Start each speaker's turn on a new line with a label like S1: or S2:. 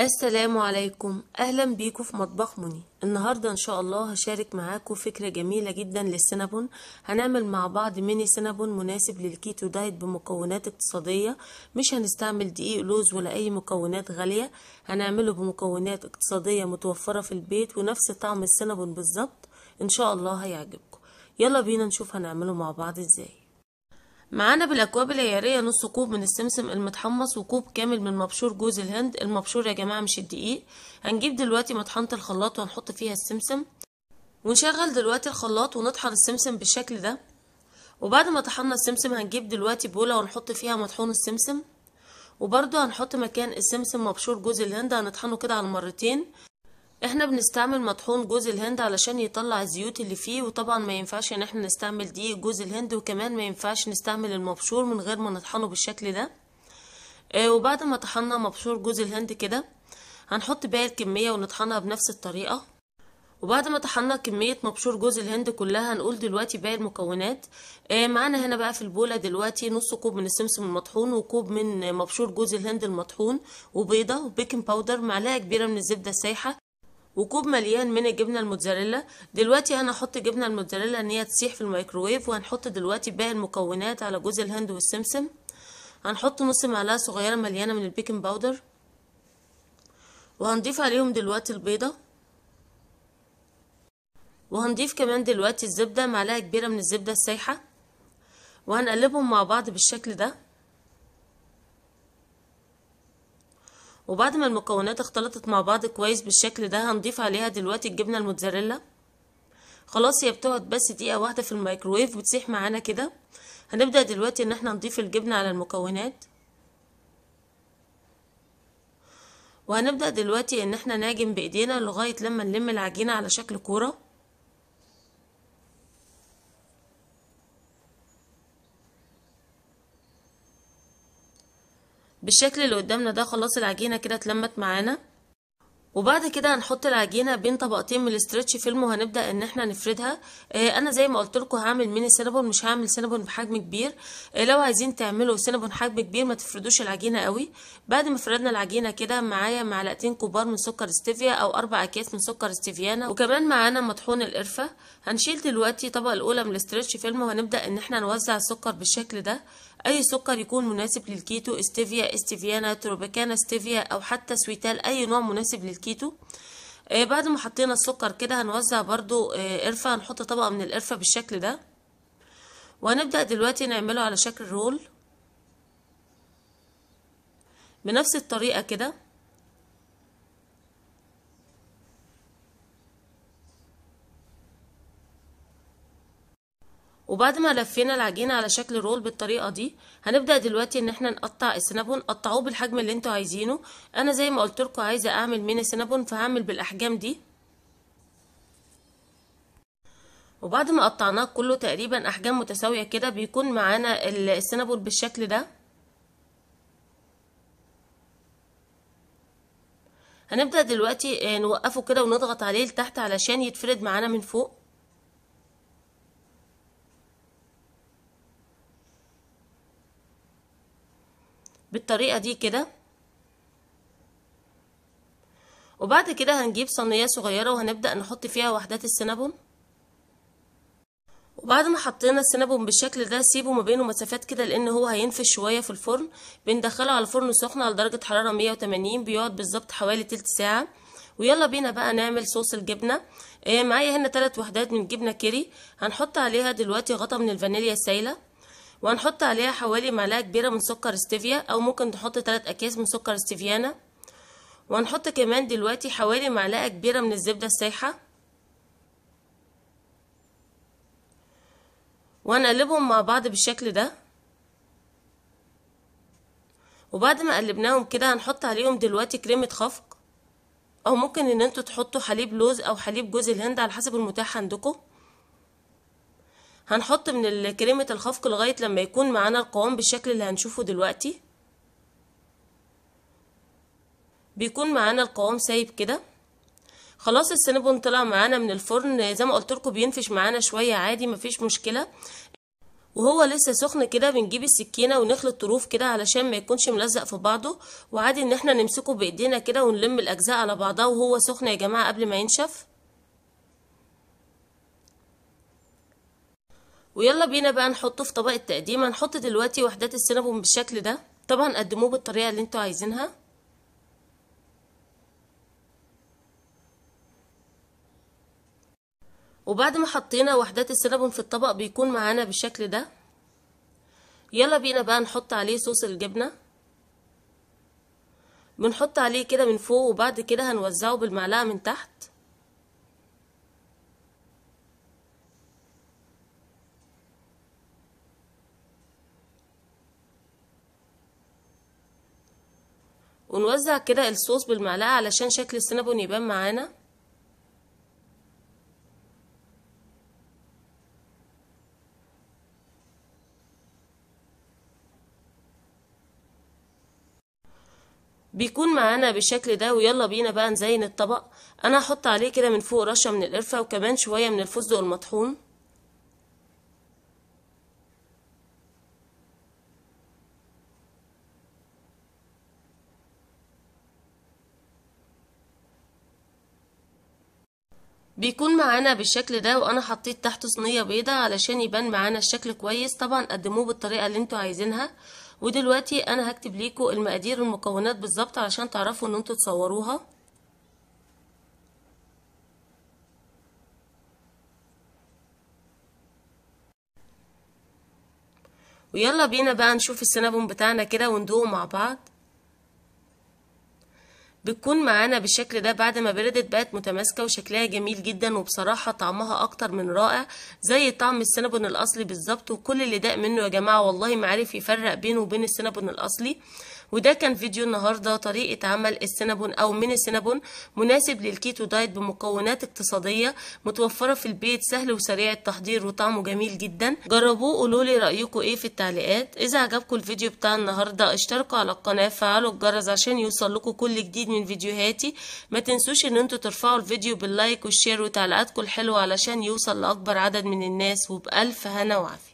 S1: السلام عليكم اهلا بيكم في مطبخ مني النهارده ان شاء الله هشارك معاكم فكره جميله جدا للسينابون هنعمل مع بعض ميني سينابون مناسب للكيتو دايت بمكونات اقتصاديه مش هنستعمل دقيق لوز ولا اي مكونات غاليه هنعمله بمكونات اقتصاديه متوفره في البيت ونفس طعم السينابون بالظبط ان شاء الله هيعجبكم يلا بينا نشوف هنعمله مع بعض ازاي معانا بالأكواب العيارية نص كوب من السمسم المتحمص وكوب كامل من مبشور جوز الهند المبشور يا جماعة مش الدقيق هنجيب دلوقتي مطحنة الخلاط وهنحط فيها السمسم ونشغل دلوقتي الخلاط ونطحن السمسم بالشكل ده وبعد ما طحنا السمسم هنجيب دلوقتي بولة ونحط فيها مطحون السمسم وبرده هنحط مكان السمسم مبشور جوز الهند هنطحنه كده على مرتين احنا بنستعمل مطحون جوز الهند علشان يطلع الزيوت اللي فيه وطبعا ما ينفعش ان احنا نستعمل دي جوز الهند وكمان ما ينفعش نستعمل المبشور من غير ما نطحنه بالشكل ده اه وبعد ما طحنا مبشور جوز الهند كده هنحط باقي الكمية ونطحنها بنفس الطريقة وبعد ما طحنا كمية مبشور جوز الهند كلها هنقول دلوقتي باقي المكونات اه معانا هنا بقى في البولة دلوقتي نص كوب من السمسم المطحون وكوب من مبشور جوز الهند المطحون وبيضة وبيكنج باودر معلقة كبيرة من الزبدة السايحة وكوب مليان من الجبنة الموتزاريلا دلوقتي انا هحط الموتزاريلا ان هي تسيح في الميكروويف وهنحط دلوقتي باقي المكونات على جوز الهند والسمسم هنحط نص معلقة صغيرة مليانة من البيكنج باودر وهنضيف عليهم دلوقتي البيضة وهنضيف كمان دلوقتي الزبدة معلقة كبيرة من الزبدة السايحة وهنقلبهم مع بعض بالشكل ده وبعد ما المكونات اختلطت مع بعض كويس بالشكل ده هنضيف عليها دلوقتي الجبنة الموتزاريلا خلاص هي بتقعد بس دقيقة واحدة في الميكرويف بتسيح معانا كده هنبدأ دلوقتي ان احنا نضيف الجبنة على المكونات وهنبدأ دلوقتي ان احنا نعجن بايدينا لغاية لما نلم العجينة على شكل كورة بالشكل اللي قدامنا ده خلاص العجينه كده اتلمت معانا وبعد كده هنحط العجينه بين طبقتين من الاسترتش فيلم وهنبدا ان احنا نفردها آه انا زي ما قلت لكم هعمل ميني سينابون مش هعمل سينابون بحجم كبير آه لو عايزين تعملوا سينابون حجم كبير ما تفردوش العجينه قوي بعد ما فردنا العجينه كده معايا معلقتين كبار من سكر ستيفيا او اربع اكياس من سكر ستيفيانا وكمان معانا مطحون القرفه هنشيل دلوقتي الطبقه الاولى من الاسترتش فيلم وهنبدا ان احنا نوزع السكر بالشكل ده أي سكر يكون مناسب للكيتو استيفيا استيفيانا تروبيكانا استيفيا أو حتى سويتال أي نوع مناسب للكيتو آه بعد ما حطينا السكر كده هنوزع برضو آه قرفة هنحط طبقة من القرفة بالشكل ده وهنبدأ دلوقتي نعمله على شكل رول بنفس الطريقة كده وبعد ما لفينا العجينه على شكل رول بالطريقه دي هنبدا دلوقتي ان احنا نقطع السنابون قطعوه بالحجم اللي انتوا عايزينه انا زي ما قلت لكم عايزه اعمل ميني السنابون فهعمل بالاحجام دي وبعد ما قطعناه كله تقريبا احجام متساويه كده بيكون معانا السنابون بالشكل ده هنبدا دلوقتي آه، نوقفه كده ونضغط عليه لتحت علشان يتفرد معانا من فوق بالطريقة دي كده وبعد كده هنجيب صينية صغيرة وهنبدأ نحط فيها وحدات السينابون وبعد ما حطينا السينابون بالشكل ده سيبه ما بينه مسافات كده لان هو هينفش شويه في الفرن بندخله على الفرن سخن على درجه حراره 180 بيقعد بالظبط حوالي تلت ساعه ويلا بينا بقى نعمل صوص الجبنه آه، معايا هنا ثلاث وحدات من جبنه كيري هنحط عليها دلوقتي غطا من الفانيليا السايله وهنحط عليها حوالي معلقه كبيره من سكر ستيفيا او ممكن تحط تلات اكياس من سكر ستيفيانا وهنحط كمان دلوقتي حوالي معلقه كبيره من الزبده السايحه وهنقلبهم مع بعض بالشكل ده وبعد ما قلبناهم كده هنحط عليهم دلوقتي كريمه خفق او ممكن ان انتوا تحطوا حليب لوز او حليب جوز الهند على حسب المتاح عندكم هنحط من كريمة الخفق لغاية لما يكون معانا القوام بالشكل اللي هنشوفه دلوقتي بيكون معانا القوام سايب كده خلاص السنبون طلع معانا من الفرن زي ما قلتلكوا بينفش معانا شويه عادي مفيش مشكله وهو لسه سخن كده بنجيب السكينه ونخلط طروف كده علشان ما يكونش ملزق في بعضه وعادي ان احنا نمسكه بايدينا كده ونلم الاجزاء على بعضها وهو سخن يا جماعه قبل ما ينشف ويلا بينا بقى نحطه في طبق التقديم هنحط دلوقتي وحدات السينابون بالشكل ده طبعا قدموه بالطريقه اللي انتوا عايزينها وبعد ما حطينا وحدات السينابون في الطبق بيكون معانا بالشكل ده يلا بينا بقى نحط عليه صوص الجبنه بنحط عليه كده من فوق وبعد كده هنوزعه بالمعلقه من تحت ونوزع كده الصوص بالمعلقة علشان شكل السينابون يبان معانا بيكون معانا بالشكل ده ويلا بينا بقى نزين الطبق انا هحط عليه كده من فوق رشه من القرفه وكمان شويه من الفستق المطحون بيكون معانا بالشكل ده وانا حطيت تحته صينيه بيضه علشان يبان معانا الشكل كويس طبعا قدموه بالطريقه اللي انتوا عايزينها ودلوقتي انا هكتب ليكم المقادير والمكونات بالظبط علشان تعرفوا ان انتوا تصوروها ويلا بينا بقى نشوف السنابون بتاعنا كده وندوقه مع بعض بتكون معانا بالشكل ده بعد ما بردت بقت متماسكة وشكلها جميل جدا وبصراحة طعمها أكتر من رائع زي طعم السنابون الأصلي بالظبط وكل اللي داق منه يا جماعة والله ما عارف يفرق بينه وبين السنابون الأصلي وده كان فيديو النهاردة طريقة عمل السنابون أو من السينابون مناسب للكيتو دايت بمكونات اقتصادية متوفرة في البيت سهل وسريع التحضير وطعمه جميل جدا جربوه قولوا لي رأيكم ايه في التعليقات إذا عجبكم الفيديو بتاع النهاردة اشتركوا على القناة فعلوا الجرس عشان يوصل لكم كل جديد من فيديوهاتي ما تنسوش ان انتوا ترفعوا الفيديو باللايك والشير وتعليقاتكم الحلوة علشان يوصل لأكبر عدد من الناس وبألف هنا وعافية